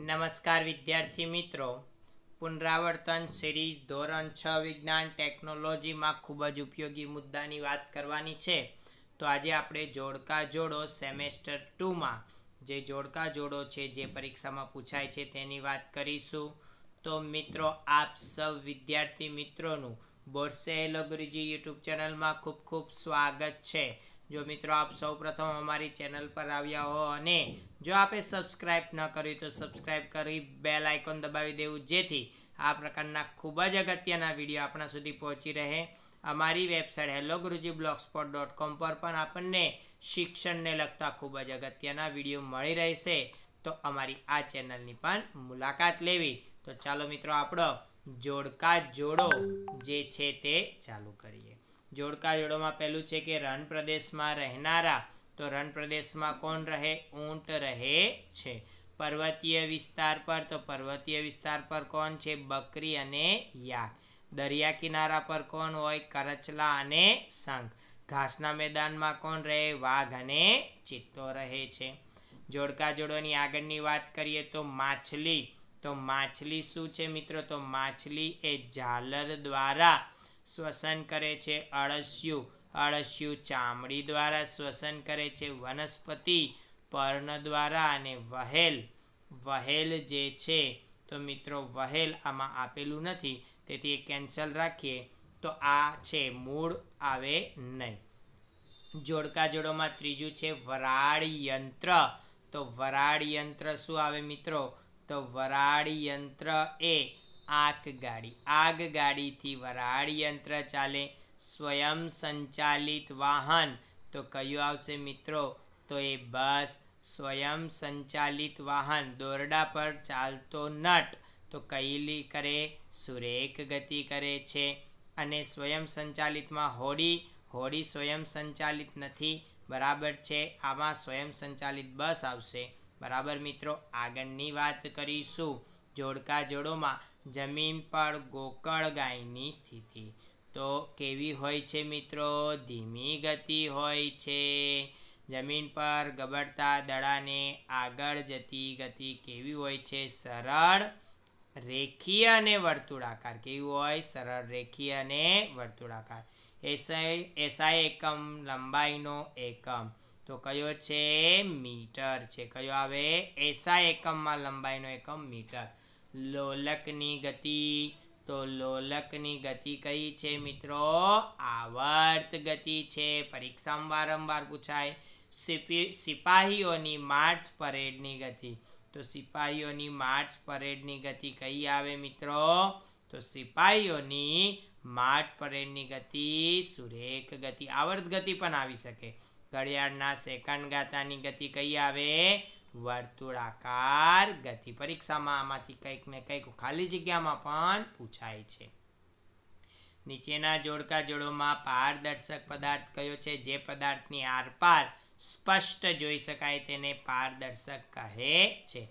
નમસ્કાર વિદ્યાર્થી મિત્રો પુનરાવર્તન સિરીઝ ધોરણ છ વિજ્ઞાન ટેકનોલોજીમાં ખૂબ જ ઉપયોગી મુદ્દાની વાત કરવાની છે તો આજે આપણે જોડકા જોડો સેમેસ્ટર ટુમાં જે જોડકા જોડો છે જે પરીક્ષામાં પૂછાય છે તેની વાત કરીશું તો મિત્રો આપ સૌ વિદ્યાર્થી મિત્રોનું બોરસે એલોગ્રીજી યુટ્યુબ ચેનલમાં ખૂબ ખૂબ સ્વાગત છે જો મિત્રો આપ સૌપ્રથમ અમારી ચેનલ પર આવ્યા હો અને જો આપે સબસ્ક્રાઇબ ન કર્યું તો સબસ્ક્રાઇબ કરી બેલ આઇકોન દબાવી દેવું જેથી આ પ્રકારના ખૂબ જ અગત્યના વિડીયો આપણા સુધી પહોંચી રહે અમારી website hello Guruji blogspot dot com પર પણ આપણને શિક્ષણને લગતા ખૂબ જ અગત્યના વિડીયો મળી રહેશે તો અમારી આ ચેનલની પણ મુલાકાત લેવી તો ચાલો મિત્રો આપણો જોડકા જોડો જે છે તે ચાલુ કરીએ જોડકાજોડોમાં પહેલું છે કે રણ પ્રદેશમાં રહેનારા તો રણ પ્રદેશમાં કોણ રહે ઊંટ રહે છે પર્વતીય વિસ્તાર પર તો પર્વતીય વિસ્તાર પર કોણ છે બકરી અને યાક દરિયા કિનારા પર કોણ હોય કરચલા અને શંખ ઘાસના મેદાનમાં કોણ રહે વાઘ અને ચિત્તો રહે છે જોડકાજોડોની આગળની વાત કરીએ તો માછલી તો માછલી શું છે મિત્રો તો માછલી એ ઝાલર દ્વારા શ્વસન કરે છે અળસિયું અળસિયું ચામડી દ્વારા શ્વસન કરે છે વનસ્પતિ પર્ણ દ્વારા અને વહેલ વહેલ જે છે તો મિત્રો વહેલ આમાં આપેલું નથી તેથી એ કેન્સલ રાખીએ તો આ છે મૂળ આવે નહીં જોડકા જોડોમાં ત્રીજું છે વરાળ યંત્ર તો વરાળ યંત્ર શું આવે મિત્રો તો વરાળ યંત્ર એ આકગાડી આગગાડીથી વરાળ યંત્ર ચાલે સ્વયં સંચાલિત વાહન તો કયું આવશે મિત્રો તો એ બસ સ્વયં સંચાલિત વાહન દોરડા પર ચાલતો નટ તો કઈલી કરે સુરેખ ગતિ કરે છે અને સ્વયં સંચાલિતમાં હોડી હોડી સ્વયં સંચાલિત નથી બરાબર છે આમાં સ્વયં સંચાલિત બસ આવશે બરાબર મિત્રો આગળની વાત કરીશું જોડકાજોડોમાં જમીન પર ગોકળ ગાયની સ્થિતિ તો કેવી હોય છે મિત્રો ધીમી ગતિ હોય છે જમીન પર ગબડતા દડાને આગળ જતી ગતિ કેવી હોય છે સરળ રેખીય અને વર્તુળાકાર કેવી હોય સરળ રેખીય અને વર્તુળાકાર એસઆઈ એસઆઈ એકમ લંબાઈનો એકમ તો કયો છે મીટર છે કયો આવે એસઆઈ એકમમાં લંબાઈનો એકમ મીટર લોલકની ગતિ તો લોલકની ગતિ કઈ છે મિત્રો આવર્ત ગતિ છે પરીક્ષામાં વારંવાર પૂછાય સિપાહીઓની માર્ચ પરેડની ગતિ તો સિપાહીઓની માર્ચ પરેડની ગતિ કઈ આવે મિત્રો તો સિપાહીઓની માર્ચ પરેડની ગતિ સુરેખ ગતિ આવર્ત ગતિ પણ આવી શકે ઘડિયાળના સેકન્ડ ગાતાની ગતિ કઈ આવે વર્તુળાકાર ગતિ પરીક્ષામાં આમાંથી કંઈક ને કંઈક ખાલી જગ્યામાં પણ પૂછાય છે નીચેના જોડકા જોડોમાં પારદર્શક પદાર્થ કયો છે જે પદાર્થની આરપાર સ્પષ્ટ જોઈ શકાય તેને પારદર્શક કહે છે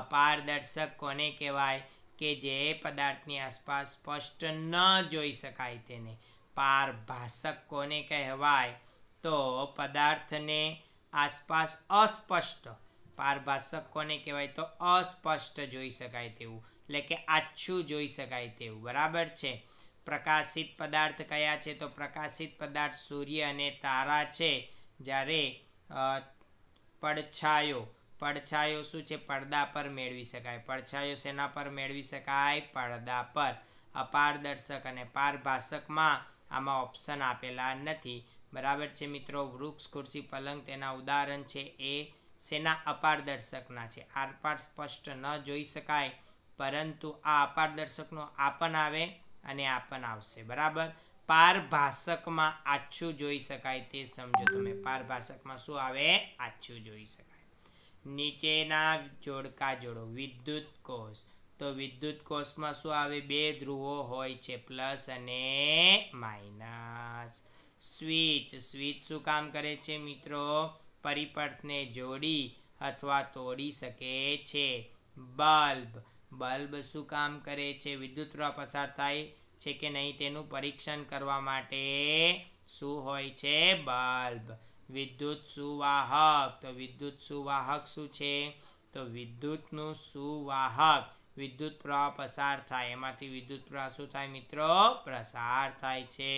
અપારદર્શક કોને કહેવાય કે જે પદાર્થની આસપાસ સ્પષ્ટ ન જોઈ શકાય તેને પારભાષક કોને કહેવાય તો પદાર્થને આસપાસ અસ્પષ્ટ પારભાષક કોને કહેવાય તો અસ્પષ્ટ જોઈ શકાય તેવું એટલે કે આછું જોઈ શકાય તેવું બરાબર છે પ્રકાશિત પદાર્થ કયા છે તો પ્રકાશિત પદાર્થ સૂર્ય અને તારા છે જ્યારે પડછાયો પડછાયો શું છે પડદા પર મેળવી શકાય પડછાયો શેના પર મેળવી શકાય પડદા પર અપારદર્શક અને પારભાષકમાં આમાં ઓપ્શન આપેલા નથી બરાબર છે મિત્રો વૃક્ષ ખુરશી પલંગ તેના ઉદાહરણ છે એ સેના અપારદર્શકના છે આરપાર સ્પષ્ટ ન જોઈ શકાય પરંતુ આ અપારદર્શકનો આપન આવે અને આપન આવશે બરાબર પારભાષકમાં આછું જોઈ શકાય તે સમજો તમે પારભાષકમાં શું આવે આછું જોઈ શકાય નીચેના જોડકા જોડો વિદ્યુત કોષ તો વિદ્યુત કોષમાં શું આવે બે ધ્રુવો હોય છે પ્લસ અને માઇનસ સ્વિચ સ્વિચ શું કામ કરે છે મિત્રો પરિપથને જોડી અથવા તોડી શકે છે બલ્બ બલ્બ શું કામ કરે છે વિદ્યુત પ્રવાહ પસાર થાય છે કે નહીં તેનું પરીક્ષણ કરવા માટે શું હોય છે બલ્બ વિદ્યુત સુવાહક તો વિદ્યુત સુવાહક શું છે તો વિદ્યુતનું સુવાહક વિદ્યુત પ્રવાહ પસાર થાય એમાંથી વિદ્યુત પ્રવાહ શું થાય મિત્રો પ્રસાર થાય છે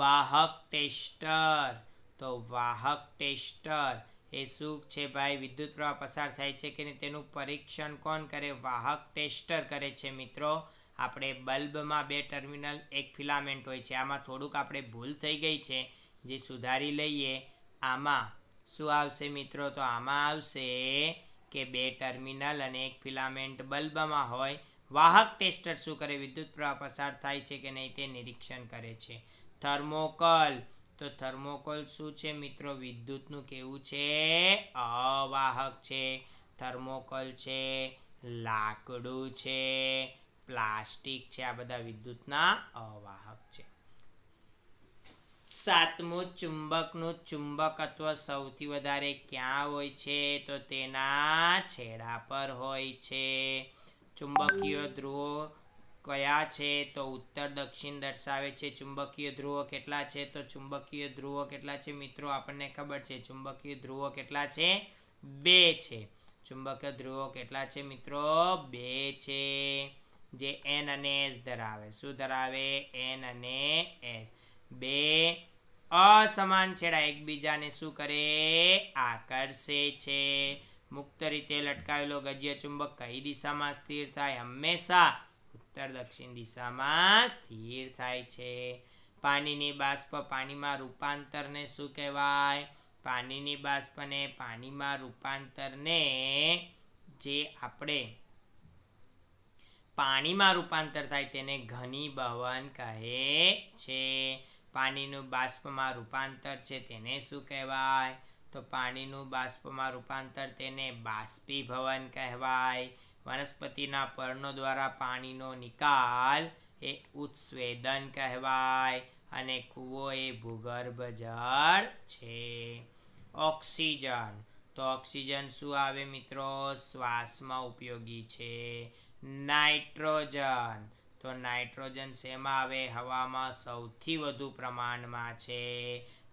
વાહક ટેસ્ટર તો વાહક ટેસ્ટર એ શું છે ભાઈ વિદ્યુત પ્રવાહ પસાર થાય છે કે નહીં તેનું પરીક્ષણ કોણ કરે વાહક ટેસ્ટર કરે છે મિત્રો આપણે બલ્બમાં બે ટર્મિનલ એક ફિલામેન્ટ હોય છે આમાં થોડુંક આપણે ભૂલ થઈ ગઈ છે જે સુધારી લઈએ આમાં શું આવશે મિત્રો તો આમાં આવશે કે બે ટર્મિનલ અને એક ફિલામેન્ટ બલ્બમાં હોય વાહક ટેસ્ટર શું કરે વિદ્યુત પ્રવાહ પસાર થાય છે કે નહીં તે નિરીક્ષણ કરે છે થર્મોકલ તો થર્મોકોલ શું છે મિત્રો વિદ્યુતનું કેવું છે અવાહક છે થર્મોકોલ છે લાકડું છે પ્લાસ્ટિક છે આ બધા વિદ્યુતના અવાહક છે સાતમું ચુંબકનું ચુંબકત્વ સૌથી વધારે ક્યાં હોય છે તો તેના છેડા પર હોય છે ચુંબકીય ધ્રુવો કયા છે તો ઉત્તર દક્ષિણ દર્શાવે છે ચુંબકીય ધ્રુવો કેટલા છે તો ચુંબકીય ધ્રુવો કેટલા છે મિત્રો આપણને ખબર છે ચુંબકીય ધ્રુવો કેટલા છે બે છે ચુંબકીય ધ્રુવો કેટલા છે મિત્રો બે છે જે એન અને એસ ધરાવે શું ધરાવે એન અને એસ બે અસમાન છેડા એકબીજાને શું કરે આકર્ષે છે મુક્ત રીતે લટકાવેલો ગજ્ય ચુંબક કઈ દિશામાં સ્થિર થાય હંમેશા ઉત્તર દક્ષિણ દિશામાં સ્થિર થાય છે પાણીની બાષ્પ પાણીમાં રૂપાંતરને શું કહેવાય પાણીની બાષ્પને પાણીમાં રૂપાંતરને જે આપણે પાણીમાં રૂપાંતર થાય તેને ઘની ઘનીભવન કહે છે પાણીનું બાષ્પમાં રૂપાંતર છે તેને શું કહેવાય તો પાણીનું બાષ્પમાં રૂપાંતર તેને બાષ્પીભવન કહેવાય વનસ્પતિના પર્ણો દ્વારા પાણીનો નિકાલ એ ઉત્સવેદન કહેવાય અને કૂવો એ ભૂગર્ભ જળ છે ઓક્સિજન તો ઓક્સિજન શું આવે મિત્રો શ્વાસમાં ઉપયોગી છે નાઇટ્રોજન તો નાઇટ્રોજન શેમાં આવે હવામાં સૌથી વધુ પ્રમાણમાં છે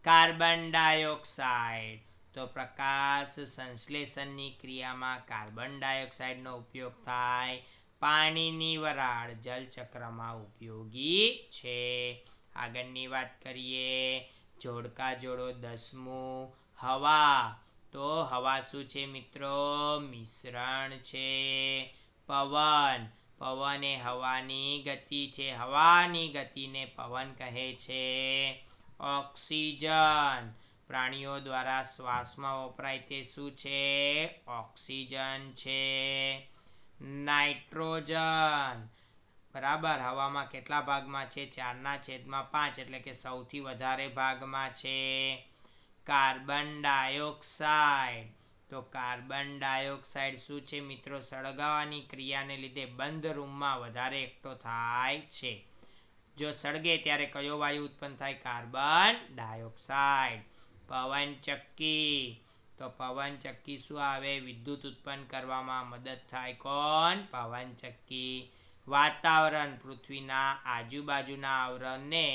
કાર્બન ડાયોક્સાઇડ તો પ્રકાશ સંશ્લેષણની ક્રિયામાં કાર્બન ડાયોક્સાઇડનો ઉપયોગ થાય પાણીની વરાળ જલચક્રમાં ઉપયોગી છે આગળની વાત કરીએ જોડકા જોડો દસમું હવા તો હવા શું છે મિત્રો મિશ્રણ છે પવન પવન એ હવાની ગતિ છે હવાની ગતિને પવન કહે છે ઓક્સિજન પ્રાણીઓ દ્વારા શ્વાસમાં વપરાય તે શું છે ઓક્સિજન છે નાઇટ્રોજન બરાબર હવામાં કેટલા ભાગમાં છે ચારના છેદમાં પાંચ એટલે કે સૌથી વધારે ભાગમાં છે કાર્બન ડાયોક્સાઇડ તો કાર્બન ડાયોક્સાઇડ શું છે મિત્રો સળગાવાની ક્રિયાને લીધે બંધ રૂમમાં વધારે એકઠો થાય છે જો સળગે ત્યારે કયો વાયુ ઉત્પન્ન થાય કાર્બન ડાયોક્સાઇડ પવનચક્કી તો પવનચક્કી શું આવે વિદ્યુત ઉત્પન્ન કરવામાં મદદ થાય કોણ પવનચક્કી વાતાવરણ પૃથ્વીના આજુબાજુના આવરણને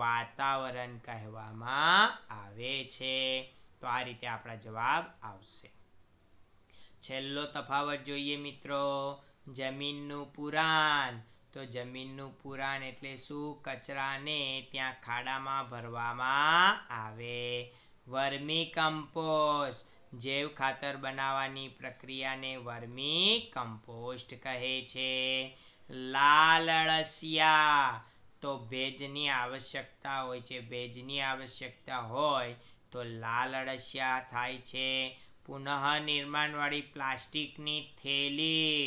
વાતાવરણ કહેવામાં આવે છે તો આ રીતે આપણા જવાબ આવશે છેલ્લો તફાવત જોઈએ મિત્રો જમીનનું પુરાણ તો જમીનનું પુરાણ એટલે શું કચરાને ત્યાં ખાડામાં ભરવામાં આવે વર્મી કમ્પોસ્ટ જૈવ ખાતર બનાવવાની પ્રક્રિયાને વર્મી કમ્પોસ્ટ કહે છે લાલ અળસિયા તો ભેજની આવશ્યકતા હોય છે ભેજની આવશ્યકતા હોય તો લાલ અળસિયા થાય છે પુનઃનિર્માણવાળી પ્લાસ્ટિકની થેલી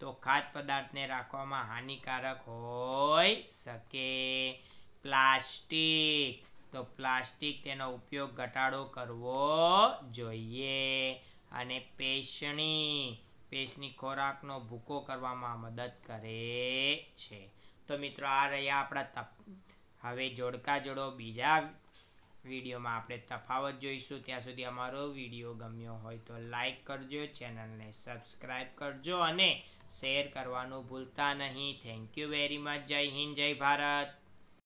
તો ખાદ્ય પદાર્થને રાખવામાં હાનિકારક હોય શકે પ્લાસ્ટિક તો પ્લાસ્ટિક તેનો ઉપયોગ ઘટાડો કરવો જોઈએ અને પેશણી પેશની ખોરાકનો ભૂકો કરવામાં મદદ કરે છે તો મિત્રો આ રહ્યા આપણા તપ હવે જોડકા જોડો બીજા વિડીયોમાં આપણે તફાવત જોઈશું ત્યાં સુધી અમારો વિડીયો ગમ્યો હોય તો લાઈક કરજો ચેનલને સબસ્ક્રાઈબ કરજો અને શેર કરવાનું ભૂલતા નહીં થેન્ક યુ વેરી મચ જય હિન્દ જય ભારત